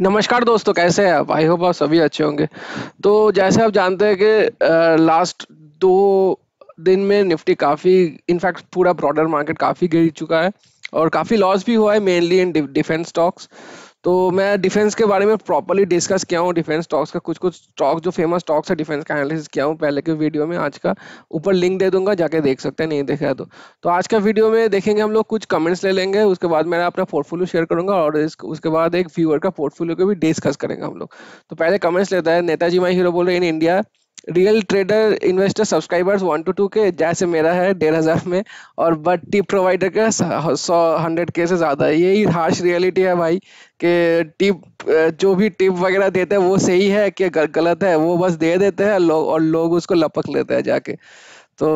नमस्कार दोस्तों कैसे हैं आप आई होप आप सभी अच्छे होंगे तो जैसे आप जानते हैं कि लास्ट दो दिन में निफ्टी काफ़ी इनफैक्ट पूरा ब्रॉडर मार्केट काफ़ी गिर चुका है और काफ़ी लॉस भी हुआ है मेनली इन डिफेंस स्टॉक्स तो मैं डिफेंस के बारे में प्रॉपरली डिस्कस किया हूँ डिफेंस स्टॉक्स का कुछ कुछ स्टॉक जो फेमस स्टॉक्स है डिफेंस का एनालिसिस किया हूँ पहले के वीडियो में आज का ऊपर लिंक दे दूंगा जाके देख सकते हैं नहीं देखा तो तो आज का वीडियो में देखेंगे हम लोग कुछ कमेंट्स ले लेंगे उसके बाद मैं अपना पोर्टफोलियो शेयर करूंगा और उसके बाद एक व्यूअर का पोर्टफोलियो को भी डिस्कस करेंगे हम लोग तो पहले कमेंट्स लेता है नेताजी माई हीरो बोल रहे in India real trader investor subscribers one two two के जैसे मेरा है डेढ़ हज़ार में और बट टिप प्रोवाइडर का सौ हंड्रेड के से ज़्यादा है यही हार्श रियलिटी है भाई कि टिप जो भी टिप वगैरह देते हैं वो सही है कि गलत है वो बस दे देते हैं लोग और लोग उसको लपक लेते हैं जाके तो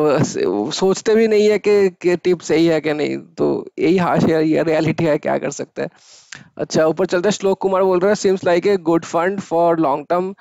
सोचते भी नहीं है कि, कि टिप सही है कि नहीं तो यही हार्श रियलिटी है क्या कर सकते हैं अच्छा ऊपर चलते हैं श्लोक कुमार बोल रहे हैं seems like a good fund for long term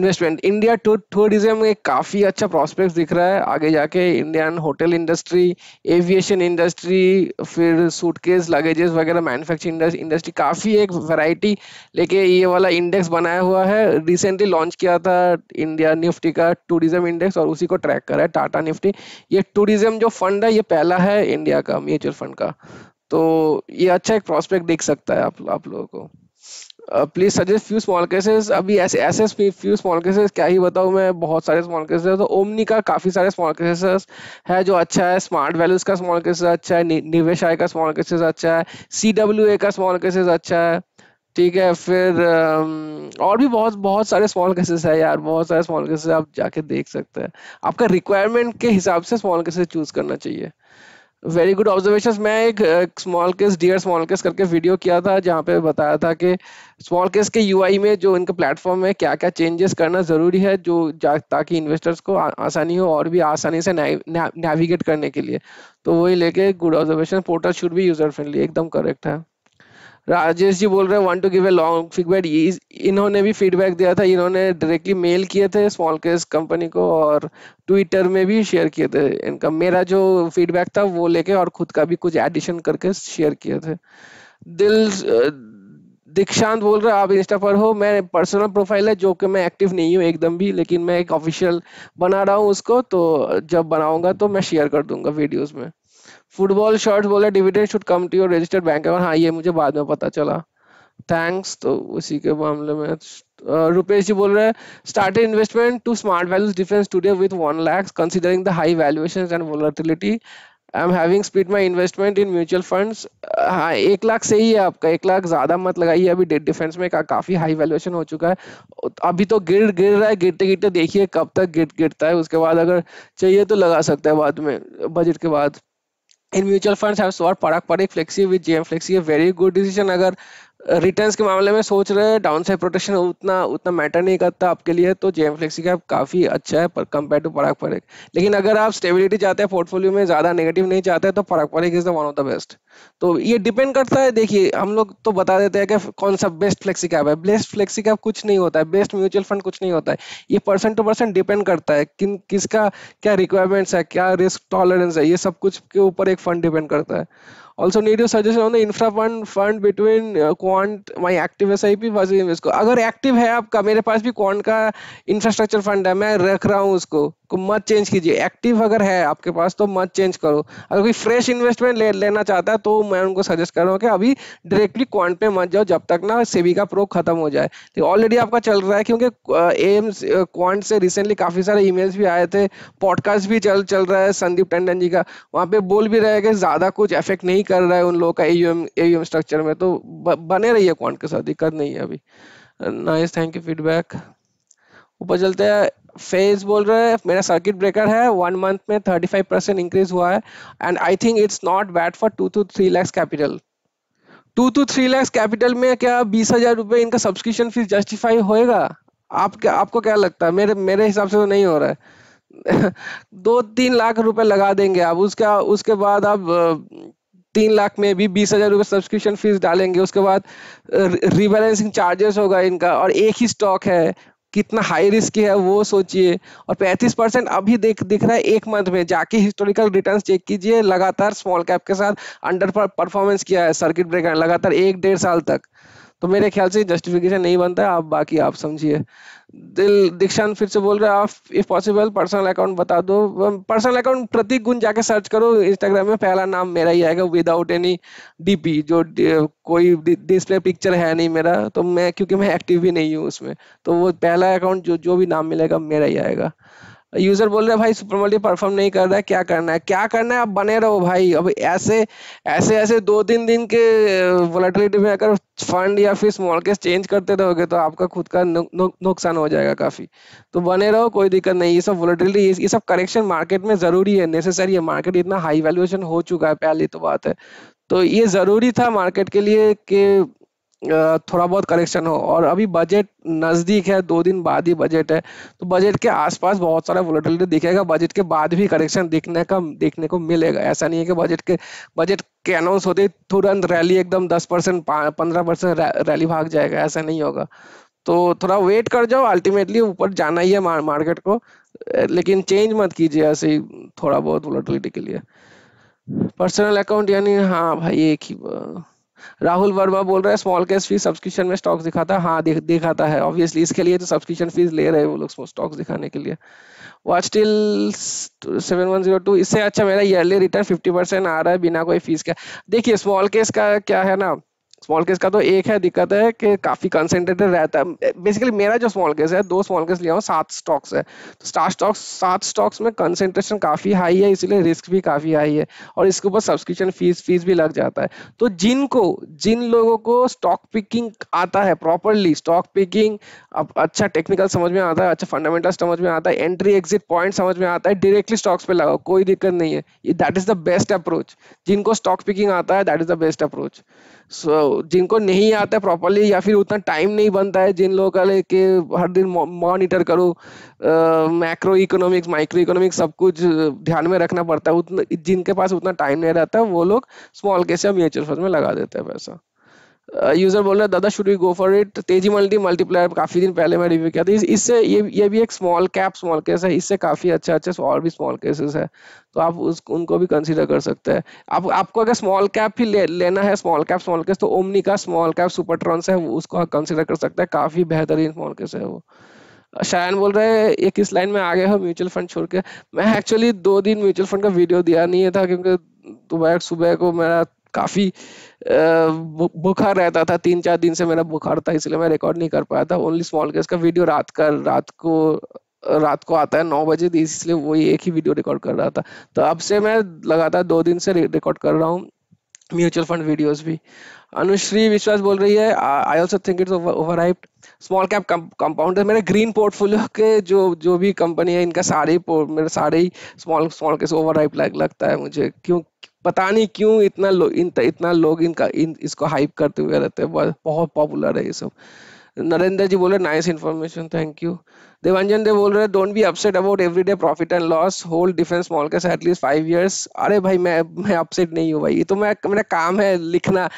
investment India to tourism एक काफ़ी अच्छा प्रॉस्पेक्ट दिख रहा है आगे जाके Indian hotel industry aviation industry फिर सूटकेस लगेजेस वगैरह मैन्युफैक्चरिंग इंडस्ट्री काफ़ी एक वैरायटी लेके ये वाला इंडेक्स बनाया हुआ है रिसेंटली लॉन्च किया था इंडिया निफ्टी का टूरिज्म इंडेक्स और उसी को ट्रैक करा है टाटा निफ्टी ये टूरिज्म जो फंड है ये पहला है इंडिया का म्यूचुअल फंड का तो ये अच्छा एक प्रोस्पेक्ट देख सकता है आप आप लोगों को please suggest few small cases अभी ऐसे ऐसे फ्यू स्मॉल केसेस क्या ही बताऊँ मैं बहुत सारे स्मॉल केसेस तो ओमनी का काफी सारे स्मॉल केसेस है जो अच्छा है स्मार्ट वैल्यूज का स्मॉल केसेस अच्छा है निवेश आय का स्मॉल केसेस अच्छा है सी डब्ल्यू ए का स्मॉल केसेस अच्छा है ठीक है फिर और भी बहुत बहुत सारे स्मॉल केसेस है यार बहुत सारे स्मॉल केसेस आप जाके देख सकते हैं आपका रिक्वायरमेंट के हिसाब से स्मॉल केसेस चूज करना चाहिए वेरी गुड ऑब्जर्वेशन मैं एक small case dear small case करके वीडियो किया था जहाँ पे बताया था कि स्मॉल केस के यूआई में जो इनका प्लेटफॉर्म है क्या क्या चेंजेस करना ज़रूरी है जो ताकि इन्वेस्टर्स को आ, आसानी हो और भी आसानी से नेविगेट करने के लिए तो वही लेके गुड ऑब्जर्वेशन पोर्टल शुड भी यूजर फ्रेंडली एकदम करेक्ट है राजेश जी बोल रहे हैं want to give a long feedback इन्होंने भी फीडबैक दिया था इन्होंने डायरेक्टली मेल किए थे स्मॉल केस कंपनी को और ट्विटर में भी शेयर किए थे इनका मेरा जो फीडबैक था वो लेके और खुद का भी कुछ एडिशन करके शेयर किए थे दिल दीक्षांत बोल रहे आप इंस्टा पर हो मैं पर्सनल प्रोफाइल है जो कि मैं एक्टिव नहीं हूँ एकदम भी लेकिन मैं एक ऑफिशियल बना रहा हूँ उसको तो जब बनाऊंगा तो मैं शेयर कर दूंगा वीडियोज में फुटबॉल शर्ट बोले dividend should come to your registered bank account हाँ ये मुझे बाद में पता चला थैंक्स तो उसी के मामले में रुपेश जी बोल रहे हैं start investment to smart values defence today with one lakhs considering the high valuation and volatility I am having speed my investment in mutual funds हाँ एक लाख सही है आपका एक लाख ज़्यादा मत लगाइए अभी डेट डिफेंस में का, काफ़ी हाई वैल्यूएशन हो चुका है अभी तो गिर गिर रहा है गिरते गिरते देखिए कब तक गिर गिरता है उसके बाद अगर चाहिए तो लगा सकता है बाद में बजट के बाद in mutual funds have saw Parak Parik Flexi with GM Flexi a very good decision agar return के मामले में सोच रहे हैं डाउन साइड प्रोटेक्शन उतना उतना मैटर नहीं करता आपके लिए तो एम फ्लेक्सी कैप काफ़ी अच्छा है पर कंपेयर टू पराग परेख लेकिन अगर आप स्टेबिलिटी चाहते हैं पोर्टफोलियो में ज़्यादा नेगेटिव नहीं चाहते तो Parag Parekh is the one of the best तो ये डिपेंड करता है देखिए हम लोग तो बता देते हैं कि कौन सा बेस्ट फ्लेक्सी कैप है बेस्ट फ्लेक्सी कैप कुछ नहीं होता है बेस्ट म्यूचुअल फंड कुछ नहीं होता है ये पर्सन टू पर्सन डिपेंड करता है किन किसका क्या रिक्वायरमेंट्स है क्या रिस्क टॉलरेंस है ये सब कुछ के ऊपर एक फंड डिपेंड करता है also need your suggestion on the infra fund fund between Quant my active S I P versus अगर एक्टिव है आपका मेरे पास भी क्वांट का इंफ्रास्ट्रक्चर फंड है मैं रख रहा हूँ उसको को मत चेंज कीजिए एक्टिव अगर है आपके पास तो मत चेंज करो अगर कोई फ्रेश इन्वेस्टमेंट ले, लेना चाहता है तो मैं उनको सजेस्ट कर रहा हूँ कि अभी डायरेक्टली क्वांट पे मत जाओ जब तक ना सेबी का प्रो खत्म हो जाए तो ऑलरेडी आपका चल रहा है क्योंकि एम्स क्वांट से रिसेंटली काफ़ी सारे ईमेल्स भी आए थे पॉडकास्ट भी चल चल रहा है संदीप टंडन जी का वहाँ पे बोल भी रहे हैं कि ज़्यादा कुछ अफेक्ट नहीं कर रहा है उन लोगों का ए यू स्ट्रक्चर में तो बने बने है क्वांट के साथ दिक्कत नहीं है अभी नाइस थैंक यू फीडबैक ऊपर चलते हैं फेज बोल रहे हैं मेरा सर्किट ब्रेकर है वन मंथ में थर्टी फाइव परसेंट इंक्रीज हुआ है and I think it's not bad for two to three lakhs capital two to three lakhs capital में क्या बीस हजार रुपये इनका सब्सक्रिप्शन फीस जस्टिफाई होएगा आप क्या आपको क्या लगता है मेरे मेरे हिसाब से तो नहीं हो रहा है दो तीन लाख रुपए लगा देंगे आप उसके उसके बाद आप तीन लाख में भी बीस हजार रुपये सब्सक्रिप्शन फीस डालेंगे उसके बाद रिबैलेंसिंग चार्जेस होगा इनका और एक ही स्टॉक है कितना हाई रिस्क है वो सोचिए और पैंतीस परसेंट अभी देख दिख रहा है एक मंथ में जाके हिस्टोरिकल रिटर्न चेक कीजिए लगातार स्मॉल कैप के साथ अंडर परफॉर्मेंस किया है सर्किट ब्रेकर लगातार एक डेढ़ साल तक तो मेरे ख्याल से जस्टिफिकेशन नहीं बनता है आप बाकी आप समझिए दिल दीक्षांत फिर से बोल रहे आप इफ पॉसिबल पर्सनल अकाउंट बता दो पर्सनल अकाउंट प्रतीक गुण जाके सर्च करो इंस्टाग्राम में पहला नाम मेरा ही आएगा विदाउट एनी डीपी जो कोई डिस्प्ले पिक्चर है नहीं मेरा तो मैं क्योंकि मैं एक्टिव भी नहीं हूँ उसमें तो वो पहला अकाउंट जो जो भी नाम मिलेगा मेरा ही आएगा यूजर बोल रहे भाई सुपर मल्टी परफॉर्म नहीं कर रहा है क्या करना है क्या करना है आप बने रहो भाई अब ऐसे ऐसे ऐसे दो तीन दिन के वोलेटिलिटी में अगर फंड या फिर स्मॉल केस चेंज करते रहोगे तो आपका खुद का नुकसान हो जाएगा काफी तो बने रहो कोई दिक्कत नहीं ये सब वोलेटिलिटी ये सब करेक्शन मार्केट में जरूरी है नेसेसरी है मार्केट इतना हाई वैल्यूएशन हो चुका है पहली तो बात है तो ये जरूरी था मार्केट के लिए कि थोड़ा बहुत करेक्शन हो और अभी बजट नज़दीक है दो दिन बाद ही बजट है तो बजट के आसपास बहुत सारा वोलेटिलिटी दिखेगा बजट के बाद भी करेक्शन दिखने का देखने को मिलेगा ऐसा नहीं है कि बजट के बजट के अनाउंस होते ही तुरंत रैली एकदम दस परसेंट पंद्रह परसेंट रैली भाग जाएगा ऐसा नहीं होगा तो थोड़ा वेट कर जाओ अल्टीमेटली ऊपर जाना ही है मार, मार्केट को लेकिन चेंज मत कीजिए ऐसे ही थोड़ा बहुत वोलेटिलिटी के लिए पर्सनल अकाउंट यानी हाँ भाई एक ही राहुल वर्मा बोल रहे हैं स्मॉल कैश फीस सब्सक्रिप्शन में स्टॉक्स दिखाता है हाँ दिखाता है ऑब्वियसली इसके लिए तो सब्सक्रिप्शन फीस ले रहे हैं वो लोग स्टॉक्स दिखाने के लिए watch till seven one zero two इससे अच्छा मेरा ईयरली रिटर्न फिफ्टी परसेंट आ रहा है बिना कोई फीस का देखिए स्मॉल केस का क्या है ना स्मॉल केस का तो एक है दिक्कत है कि काफी कंसेंट्रेटेड रहता है बेसिकली मेरा जो स्मॉल केस है दो स्मॉल केस लिया हूँ सात स्टॉक्स है तो स्टार स्टॉक्स सात स्टॉक्स में कंसेंट्रेशन काफी हाई है इसीलिए रिस्क भी काफी हाई है और इसके ऊपर सब्सक्रिप्शन फीस फीस भी लग जाता है तो जिनको जिन लोगों को स्टॉक पिकिंग आता है प्रॉपरली स्टॉक पिकिंग अच्छा टेक्निकल समझ में आता है अच्छा फंडामेंटल समझ में आता है एंट्री एग्जिट पॉइंट समझ में आता है डायरेक्टली स्टॉक्स पे लगाओ कोई दिक्कत नहीं है that is the best approach जिनको स्टॉक पिकिंग आता है that is the best approach so जिनको नहीं आता प्रॉपरली या फिर उतना टाइम नहीं बनता है जिन लोगों का लेके हर दिन मॉनिटर करो मैक्रो इकोनॉमिक्स माइक्रो इकोनॉमिक्स सब कुछ ध्यान में रखना पड़ता है उतना जिनके पास उतना टाइम नहीं रहता वो लोग स्मॉल केस या म्यूचुअल फंड में लगा देते हैं पैसा यूजर बोल रहे दादा should we go for it तेजी मल्टी मल्टीप्लायर काफी दिन पहले मैं रिव्यू किया था इससे ये ये भी एक स्मॉल कैप स्मॉल केस है इससे काफी अच्छा अच्छे और भी स्मॉल केसेस है तो आप उस उनको भी कंसीडर कर सकते हैं आप आपको अगर स्मॉल कैप ही ले, लेना है स्मॉल कैप स्मॉल केस तो ओमनी का स्मॉल कैप सुपरट्रॉन्स है उसको आप कंसिडर कर सकते हैं काफी बेहतरीन स्मॉल केस है वो शायन बोल रहे हैं ये किस लाइन में आ गए हो म्यूचुअल फंड छोड़ के मैं एक्चुअली दो दिन म्यूचुअल फंड का वीडियो दिया नहीं था क्योंकि दोबारा सुबह को मेरा काफ़ी बुखार रहता था तीन चार दिन से मेरा बुखार था इसलिए मैं रिकॉर्ड नहीं कर पाया था ओनली स्मॉल केस का वीडियो रात का रात को रात को आता है नौ बजे इसलिए वही एक ही वीडियो रिकॉर्ड कर रहा था तो अब से मैं लगातार दो दिन से रिकॉर्ड कर रहा हूँ म्यूचुअल फंड वीडियोस भी अनुश्री विश्वास बोल रही है I also think it's over hyped small cap compounder मेरे ग्रीन पोर्टफोलियो के जो जो भी कंपनी है इनका सारे मेरे सारे ही स्मॉल स्मॉल के ओवर हाइप लगता है मुझे क्यों पता नहीं क्यों इतना लो, इन, इतना लोग इनका इन इसको हाइप करते हुए रहते हैं बहुत पॉपुलर है ये सब नरेंद्र जी बोले nice information thank you Devanjan दे बोल रहे don't be upset about everyday profit and loss hold defence mall कैसे एटलीस्ट फाइव इयर्स अरे भाई मैं मैं अपसेट नहीं हूँ भाई ये तो मैं मेरा काम है लिखना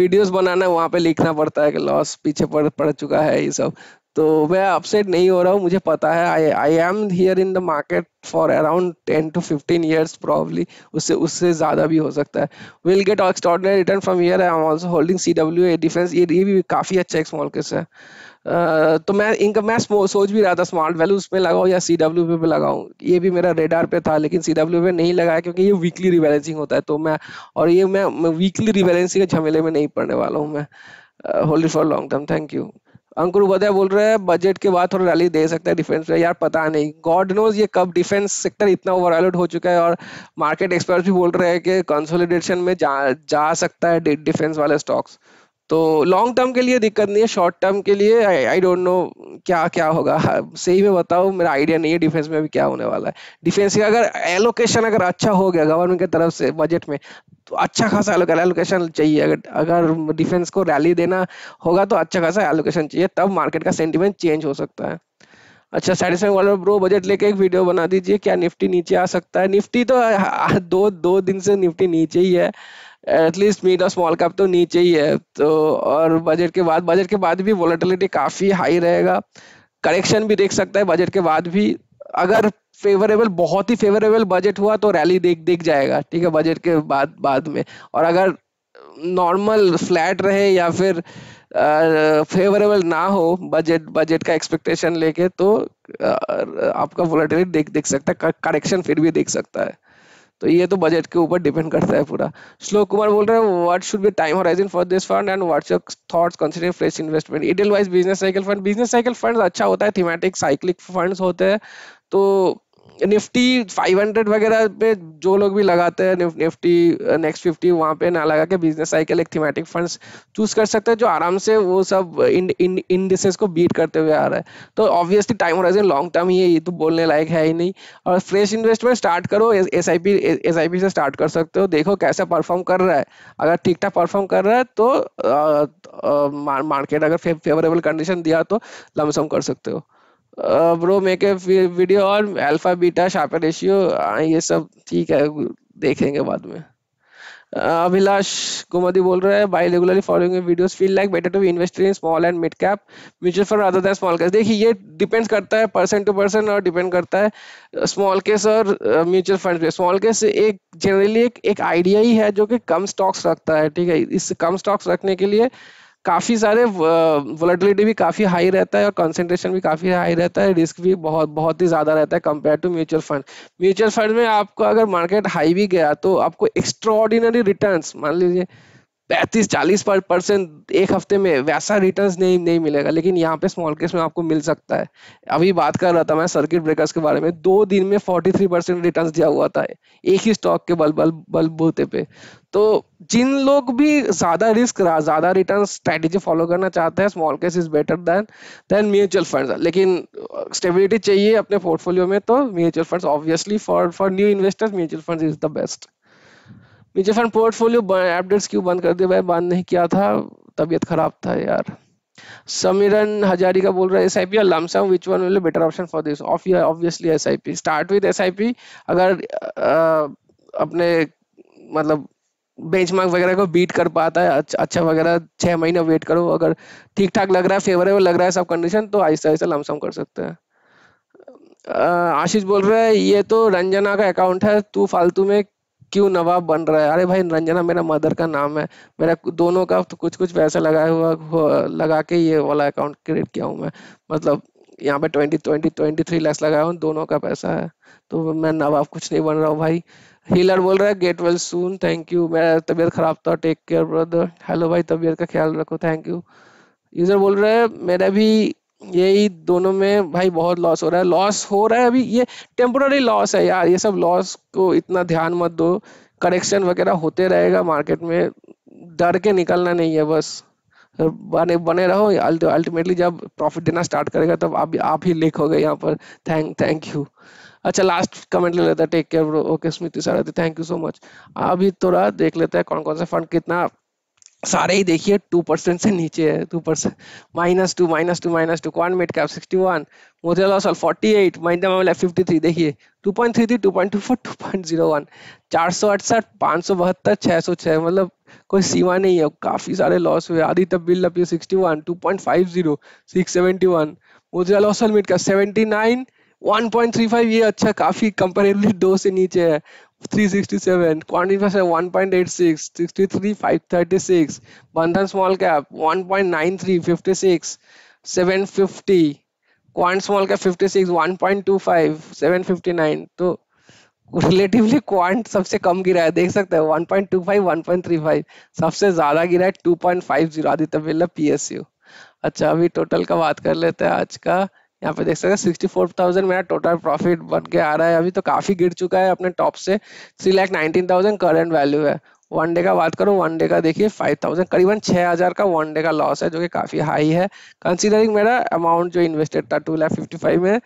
वीडियोस बनाना वहाँ पे लिखना पड़ता है कि लॉस पीछे पड़ पड़ चुका है ये सब तो मैं अपसेट नहीं हो रहा हूँ मुझे पता है I I am here in the market for around ten to fifteen years probably उससे उससे ज़्यादा भी हो सकता है will get extraordinary return from here I am also holding C W A defence ये ये भी काफ़ी अच्छा एक स्मॉल केस है uh, तो मैं इनका मैं सोच भी रहा था स्मार्ट वैल्यू उस पर लगाऊँ या सी डब्ल्यू पे, पे लगाऊँ ये भी मेरा रेडार पे था लेकिन सी डब्ल्यू पे नहीं लगाया क्योंकि ये वीकली रिबैलेंसिंग होता है तो मैं और ये मैं वीकली रिबैलेंसिंग के झमेले में नहीं पड़ने वाला हूँ मैं hold for long term thank you Ankur Upadhyay बोल रहे हैं बजट के बाद थोड़ा रैली दे सकता है डिफेंस में यार पता नहीं गॉड नोज ये कब डिफेंस सेक्टर इतना ओवरऑलोड हो चुका है और मार्केट एक्सपर्ट्स भी बोल रहे हैं कि कंसोलिडेशन में जा जा सकता है डिफेंस वाले स्टॉक्स तो लॉन्ग टर्म के लिए दिक्कत नहीं है शॉर्ट टर्म के लिए आई डोंट नो क्या क्या होगा सही में बताओ मेरा आइडिया नहीं है डिफेंस में अभी क्या होने वाला है डिफेंस का अगर एलोकेशन अगर अच्छा हो गया गवर्नमेंट की तरफ से बजट में तो अच्छा खासा एलोकेशन चाहिए अगर अगर डिफेंस को रैली देना होगा तो अच्छा खासा एलोकेशन चाहिए तब मार्केट का सेंटिमेंट चेंज हो सकता है अच्छा सैटिस्फाइंग वाला ब्रो बजट लेके एक वीडियो बना दीजिए क्या निफ्टी नीचे आ सकता है निफ्टी तो दो दो दिन से निफ्टी नीचे ही है एटलीस्ट मिड और स्मॉल कैप तो नीचे ही है तो और बजट के बाद बजट के बाद भी वॉलेटिलिटी काफ़ी हाई रहेगा करेक्शन भी देख सकता है बजट के बाद भी अगर फेवरेबल बहुत ही फेवरेबल बजट हुआ तो रैली देख देख जाएगा ठीक है बजट के बाद बाद में और अगर नॉर्मल फ्लैट रहे या फिर फेवरेबल ना हो बजट बजट का एक्सपेक्टेशन लेके तो आ, आपका वोलेटिलिटी देख देख सकता है करेक्शन फिर भी देख सकता है तो ये तो बजट के ऊपर डिपेंड करता है पूरा श्लोक कुमार बोल रहे हैं what should be time horizon for this fund and what's your thoughts considering fresh investment ideal wise business cycle fund business cycle fund अच्छा होता है थीमेटिक साइक्लिक फंड्स होते हैं तो निफ्टी 500 वगैरह पे जो लोग भी लगाते हैं निफ्टी नेक्स्ट uh, फिफ्टी वहाँ पे ना लगा के बिजनेस साइकिल एक थीमेटिक फंड्स चूज कर सकते हैं जो आराम से वो सब इन इन इन को बीट करते हुए आ रहा है तो obviously time horizon long term ही है ये तो बोलने लायक है ही नहीं और फ्रेश इन्वेस्टमेंट स्टार्ट करो S I P S I P से स्टार्ट कर सकते हो देखो कैसा परफॉर्म कर रहा है अगर ठीक ठाक परफॉर्म कर रहा है तो मार्केट uh, uh, अगर फेवरेबल कंडीशन दिया तो लमसम कर सकते हो ब्रो मेक ए वीडियो और अल्फा बीटा शार्पर रेशियो ये सब ठीक है देखेंगे बाद में अभिलाष कुमारी बोल रहे हैं by regularly following videos feel like better to invest in small and mid cap mutual fund other than small cap देखिए ये डिपेंड करता है पर्सन टू पर्सन और डिपेंड करता है स्मॉल केस और म्यूचुअल फंड पे स्मॉल केस एक जनरली एक एक आइडिया ही है जो कि कम स्टॉक्स रखता है ठीक है इस कम स्टॉक्स रखने के लिए काफ़ी सारे वोलेटिलिटी भी काफ़ी हाई रहता है और कंसंट्रेशन भी काफ़ी हाई रहता है रिस्क भी बहुत बहुत ही ज़्यादा रहता है compare to mutual fund mutual fund में आपको अगर मार्केट हाई भी गया तो आपको एक्स्ट्रॉर्डिनरी रिटर्न मान लीजिए पैंतीस चालीस पर परसेंट एक हफ्ते में वैसा रिटर्न्स नहीं नहीं मिलेगा लेकिन यहाँ पे स्मॉल केस में आपको मिल सकता है अभी बात कर रहा था मैं सर्किट ब्रेकर्स के बारे में दो दिन में फोर्टी थ्री परसेंट रिटर्न दिया हुआ था एक ही स्टॉक के बल बल बल बोते पे तो जिन लोग भी ज्यादा रिस्क रहा ज्यादा रिटर्न स्ट्रैटेजी फॉलो करना चाहते हैं small case is better than than mutual fund लेकिन स्टेबिलिटी चाहिए अपने पोर्टफोलियो में तो mutual fund obviously for for new investors mutual fund is the best mutual fund portfolio updates क्यों बंद कर दिया भाई बंद नहीं किया था तबीयत खराब था यार समीरन हजारी का बोल रहा है S I P lump sum which one will better option for this obviously S I P start with S I P अगर आ, अपने मतलब बेंचमार्क वगैरह को बीट कर पाता है अच्छा वगैरह छः महीना वेट करो अगर ठीक ठाक लग रहा है फेवरेबल लग रहा है सब कंडीशन तो आहिस्ता आहिस्ता लमसम कर सकते हैं आशीष बोल रहा है ये तो रंजना का अकाउंट है तू फालतू में क्यों नवाब बन रहा है अरे भाई रंजना मेरा मदर का नाम है मेरा दोनों का तो कुछ कुछ पैसा लगाया हुआ लगा के ये वाला अकाउंट क्रिएट किया हूँ मैं मतलब यहाँ पे twenty twenty twenty three lakhs लगाया हूँ दोनों का पैसा है तो मैं नवाब कुछ नहीं बन रहा हूँ भाई हीलर बोल रहा है get well soon thank you मेरा तबीयत खराब था टेक केयर ब्रदर हेलो भाई तबीयत का ख्याल रखो थैंक यू यूजर बोल रहा है मेरा भी यही दोनों में भाई बहुत लॉस हो रहा है लॉस हो रहा है अभी ये टेम्पोररी लॉस है यार ये सब लॉस को इतना ध्यान मत दो करेक्शन वगैरह होते रहेगा मार्केट में डर के निकलना नहीं है बस बने बने रहो अल्टीमेटली जब प्रॉफिट देना स्टार्ट करेगा तब आप आप ही लिख हो गए यहाँ पर थैंक थैंक यू अच्छा लास्ट कमेंट ले लेता है take care bro okay Smriti सारा थैंक यू सो मच अभी थोड़ा देख लेते हैं कौन कौन सा फंड कितना सारे ही देखिए टू परसेंट से नीचे है two percent minus two minus two minus two quant mid cap sixty one loss all forty eight Mahindra मामला फिफ्टी थ्री देखिए two point three three two point two four two point zero one चार सौ अड़सठ पाँच सौ बहत्तर छः सौ छः मतलब कोई सीमा नहीं है काफ़ी सारे लॉस हुए आदि तब बिल लपी sixty one two point five zero six seventy one loss all mid cap seventy nine one point three five ये अच्छा काफी कंपेरेटिवली दो से नीचे है 367 Quant are 1.86 63 536 bandhan small cap 1.93 56 750 Quant Small Cap 56 1.25 759 तो रिलेटिवली क्वांट सबसे कम गिरा है देख सकते हैं 1.25 1.35 सबसे ज्यादा गिरा है 2.50 आदित्य बिरला पीएसयू अच्छा अभी टोटल का बात कर लेते हैं आज का यहाँ पे देख सकते हैं सिक्सटी फोर थाउजेंड मेरा टोटल प्रॉफिट बन के आ रहा है अभी तो काफी गिर चुका है अपने टॉप से three lakh nineteen thousand current value है वन डे का बात करूँ वन डे का देखिए फाइव थाउजेंड करीबन छः हज़ार का वन डे का लॉस है जो कि काफ़ी हाई है कंसीडरिंग मेरा अमाउंट जो इन्वेस्टेड था टू लाख फिफ्टी फाइव में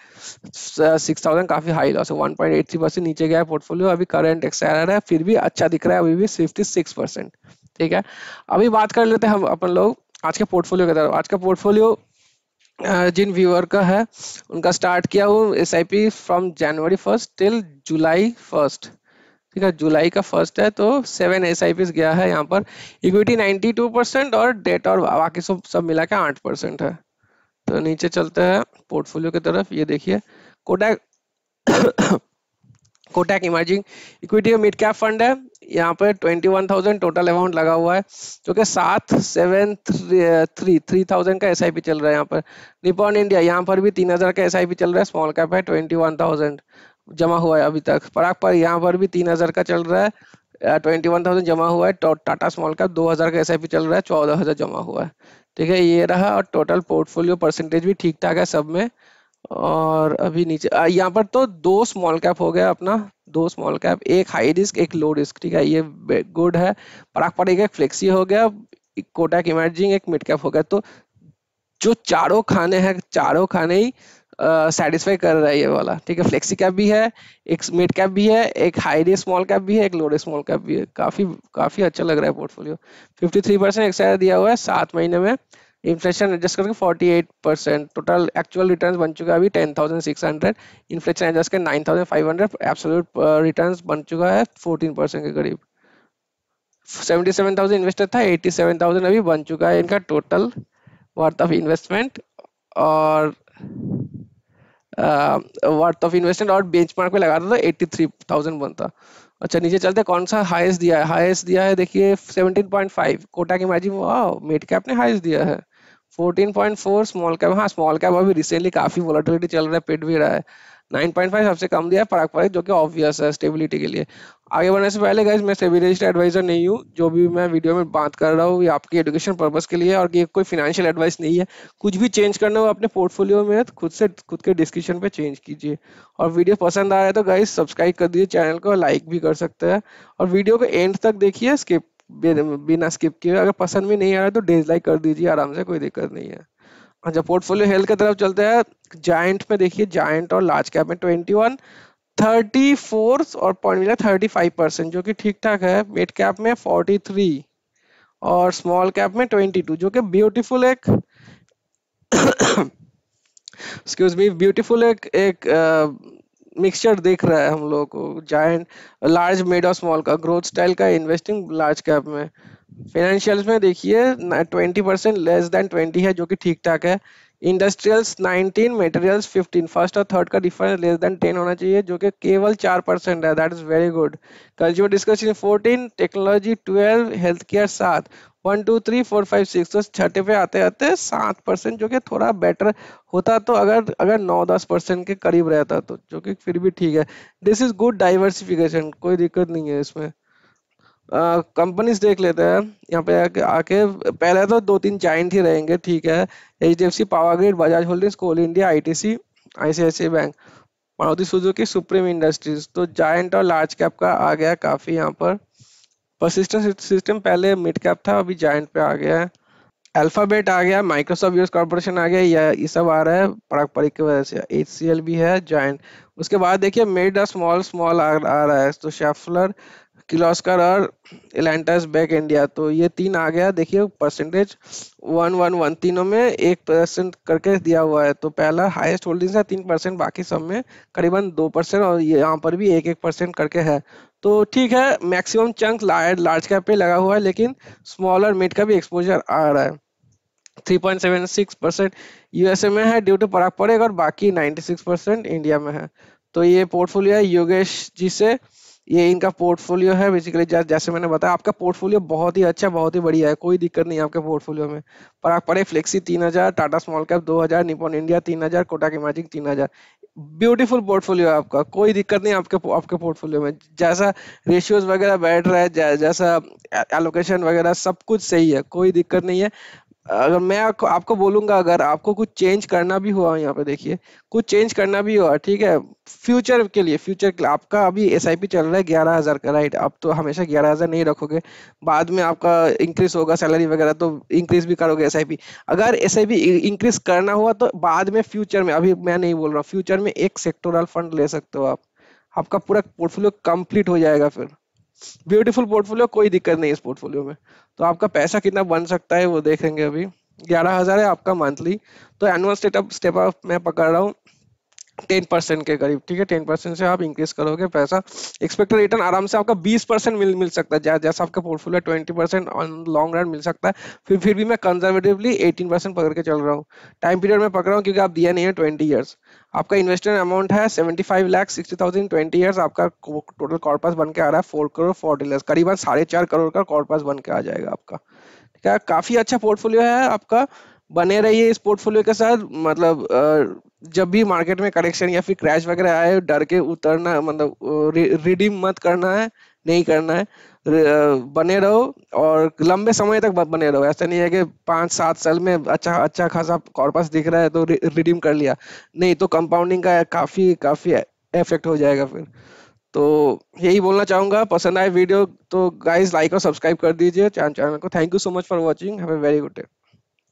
सिक्स थाउजेंड काफ़ी हाई लॉस है one point eight three percent नीचे गया है पोर्टफोलियो अभी करंट एक्सर है फिर भी अच्छा दिख रहा है अभी भी फिफ्टी सिक्स परसेंट ठीक है अभी बात कर लेते हैं हम अपन लोग आज के पोर्टफोलियो की तरफ आज का पोर्टफोलियो जिन व्यूअर का है उनका स्टार्ट किया हूँ S I P from January first till July first ठीक है जुलाई का फर्स्ट है तो सेवन एस आई पीज गया है यहाँ पर इक्विटी नाइन्टी टू परसेंट और डेट और बाकी सब सब मिला के आठ परसेंट है तो नीचे चलते हैं पोर्टफोलियो की तरफ ये देखिए कोडा Kotak emerging equity mid cap fund है यहाँ पे twenty one thousand total amount लगा हुआ है जो कि सात सेवन थ्री थ्री थाउजेंड का एस आई पी चल रहा है यहाँ पर निपॉन इंडिया यहाँ पर भी तीन हजार का एस आई पी चल रहा है स्मॉल कैप है ट्वेंटी वन थाउजेंड जमा हुआ है अभी तक पराग पर यहाँ पर भी तीन हजार का चल रहा है ट्वेंटी वन जमा हुआ है टाटा स्मॉल कैप दो का एस आई पी चल रहा है चौदह जमा हुआ है ठीक है ये रहा और टोटल पोर्टफोलियो परसेंटेज भी ठीक ठाक है सब में और अभी नीचे यहाँ पर तो दो स्मॉल कैप हो गया अपना दो स्मॉल कैप एक हाई रिस्क एक लो रिस्क ठीक है ये गुड है पराग पर एक फ्लेक्सी हो गया कोटैक इमेजिंग एक मिड कैप हो गया तो जो चारों खाने हैं चारों खाने ही सेटिस्फाई uh, कर रहा है ये वाला ठीक है फ्लेक्सी कैप भी है एक मिड कैप भी है एक हाई रिस्क स्मॉल कैप भी है एक लो रे स्मॉल कैप भी है काफी काफी अच्छा लग रहा है पोर्टफोलियो 53 परसेंट एक्सआर दिया हुआ है सात महीने में इन्फ्लेशन एडजस्ट करके 48 परसेंट टोटल एक्चुअल रिटर्न बन चुका है अभी 10,600 इन्फ्लेशन एडजस्ट करके 9,500 एब्सोल्यूट रिटर्न बन चुका है 14 परसेंट के करीब 77,000 इन्वेस्टेड था 87,000 अभी बन चुका है इनका टोटल वर्थ ऑफ इन्वेस्टमेंट और वर्थ ऑफ इन्वेस्टमेंट और बेंचमार्क पे लगा था एट्टी थ्री थाउजेंड बनता अच्छा नीचे चलते कौन सा हाईएस्ट दिया है हाईएस्ट दिया है देखिए सेवनटीन पॉइंट फाइव कोटा की मार्जिन वाह मेड कैप ने हाईएस्ट दिया है 14.4 स्मॉल कैप हाँ स्मॉल कैप अभी रिसेंटली काफी वोलेटिलिटी चल रहा है पिट भी रहा है 9.5 सबसे कम दिया है पराग पर जो कि ऑब्वियस है स्टेबिलिटी के लिए आगे बढ़ने से पहले गाइज मैं स्टेबिलिटी एडवाइजर नहीं हूँ जो भी मैं वीडियो में बात कर रहा हूँ ये आपकी एजुकेशन पर्पज के लिए और ये कोई फाइनेंशियल एडवाइस नहीं है कुछ भी चेंज करना हो अपने पोर्टफोलियो में तो खुद से खुद के डिस्क्रिप्शन पे चेंज कीजिए और वीडियो पसंद आ रहा है तो गाइज सब्सक्राइब कर दीजिए चैनल को लाइक भी कर सकते हैं और वीडियो को एंड तक देखिए स्किप बिना स्किप किए अगर पसंद भी नहीं आ रहा तो डिसलाइक कर दीजिए आराम से कोई दिक्कत नहीं है अच्छा पोर्टफोलियो हेल्थ की तरफ चलते हैं जाइंट में देखिए जाइंट और लार्ज कैप में ट्वेंटी वन थर्टी फोर और पॉइंट मिला थर्टी फाइव परसेंट जो कि ठीक ठाक है मिड कैप में फोर्टी थ्री और स्मॉल कैप में ट्वेंटी टू जो कि ब्यूटीफुल एक एक्सक्यूज मी ब्यूटीफुल एक एक uh, मिक्सचर देख रहा है हम लोगों को जायंट लार्ज मिड और स्मॉल का ग्रोथ स्टाइल का इन्वेस्टिंग लार्ज कैप में फाइनेंशियल्स में देखिए twenty percent less than twenty है जो कि ठीक ठाक है इंडस्ट्रियल्स 19 मटेरियल्स 15 फर्स्ट और थर्ड का डिफरेंस लेस देन 10 होना चाहिए जो कि केवल चार परसेंट है that is very good culture discussion 14 technology 12 health care सात one two three four five six तो छठे पे आते आते सात परसेंट जो कि थोड़ा बेटर होता तो अगर अगर नौ दस परसेंट के करीब रहता तो जो कि फिर भी ठीक है दिस इज गुड डाइवर्सिफिकेशन कोई दिक्कत नहीं है इसमें कंपनीज देख लेते हैं यहाँ पे आके पहले तो दो तीन जाइंट ही रहेंगे ठीक है H D F C power grid Bajaj holdings coal India I T C I C I C bank Maruti Suzuki supreme industries तो जाइंट और लार्ज कैप का आ गया काफ़ी यहाँ पर परसिस्टेंट सिस्टम पहले मिड कैप था अभी जाइंट पे आ गया है अल्फ़ाबेट आ गया माइक्रोसॉफ्ट यूएस कॉर्पोरेशन आ गया या ये सब आ रहा है पड़क पड़क की वजह से एच भी है जॉइंट उसके बाद देखिए मिड और स्मॉल स्मॉल आ, आ रहा है तो शेफलर किलोस्कर और एलेंटस बैक इंडिया तो ये तीन आ गया देखिए परसेंटेज वन वन वन तीनों में एक परसेंट करके दिया हुआ है तो पहला हाईएस्ट होल्डिंग्स है तीन परसेंट बाकी सब में करीबन दो परसेंट और यहाँ पर भी एक एक परसेंट करके है तो ठीक है मैक्सिमम चंक लार्ज कैप पे लगा हुआ है लेकिन स्मॉल और मिड का भी एक्सपोजर आ रहा है 3.76 परसेंट यूएसए में है ड्यू टू पराग पड़ेगा और बाकी 96 परसेंट इंडिया में है तो ये पोर्टफोलियो है योगेश जी से ये इनका पोर्टफोलियो है बेसिकली जैसे मैंने बताया आपका पोर्टफोलियो बहुत ही अच्छा बहुत ही बढ़िया है कोई दिक्कत नहीं है आपके पोर्टफोलियो में पर आप पढ़े फ्लेक्सी तीन हजार टाटा स्मॉल कैप दो हजार निपॉन इंडिया तीन हजार के इमेजिंग तीन हजार ब्यूटीफुल पोर्टफोलियो है आपका कोई दिक्कत नहीं आपके आपके पोर्टफोलियो में जैसा रेशियोज वगैरह बैठ रहा है जैसा एलोकेशन वगैरह सब कुछ सही है कोई दिक्कत नहीं है अगर मैं आपको आपको बोलूंगा अगर आपको कुछ चेंज करना भी हुआ यहाँ पे देखिए कुछ चेंज करना भी हुआ ठीक है फ्यूचर के लिए फ्यूचर के लिए आपका अभी एस चल रहा है ग्यारह हज़ार का राइट आप तो हमेशा ग्यारह हज़ार नहीं रखोगे बाद में आपका इंक्रीज होगा सैलरी वगैरह तो इंक्रीज भी करोगे एस अगर एस इंक्रीज करना हुआ तो बाद में फ्यूचर में अभी मैं नहीं बोल रहा हूँ फ्यूचर में एक सेक्टोरल फंड ले सकते हो आप आपका पूरा पोर्टफोलियो कंप्लीट हो जाएगा फिर ब्यूटीफुल पोर्टफोलियो कोई दिक्कत नहीं इस पोर्टफोलियो में तो आपका पैसा कितना बन सकता है वो देखेंगे अभी ग्यारह हजार है आपका मंथली तो एनुअल स्टेटअप स्टेप अप मैं पकड़ रहा हूँ टेन परसेंट के करीब ठीक है टेन परसेंट से आप इंक्रीज करोगे पैसा एक्सपेक्टेड रिटर्न आराम से आपका बीस परसेंट मिल मिल सकता है जैसा आपका portfolio twenty percent on long run मिल सकता है फिर फिर भी मैं कंजर्वेटिवली एटीन परसेंट पकड़ के चल रहा हूँ टाइम पीरियड में पकड़ रहा हूँ क्योंकि आप दिया नहीं है ट्वेंटी ईयर्स आपका इन्वेस्टमेंट अमाउंट है seventy five lakh sixty thousand twenty years आपका टोटल कॉर्पस बन के आ रहा है फोर करोड़ फोर्टी लैक्स करीबन साढ़े चार करोड़ का कॉर्पस बन के आ जाएगा आपका ठीक है काफी अच्छा पोर्टफोलियो है आपका बने रहिए इस पोर्टफोलियो के साथ मतलब जब भी मार्केट में करेक्शन या फिर क्रैश वगैरह आए डर के उतरना मतलब रिडीम मत करना है नहीं करना है बने रहो और लंबे समय तक बने रहो ऐसा नहीं है कि पाँच सात साल में अच्छा अच्छा खासा कॉर्पस दिख रहा है तो रिडीम कर लिया नहीं तो कंपाउंडिंग का काफ़ी काफ़ी इफेक्ट हो जाएगा फिर तो यही बोलना चाहूँगा पसंद आए वीडियो तो गाइज लाइक और सब्सक्राइब कर दीजिए चैनल को thank you so much for watching have a very good day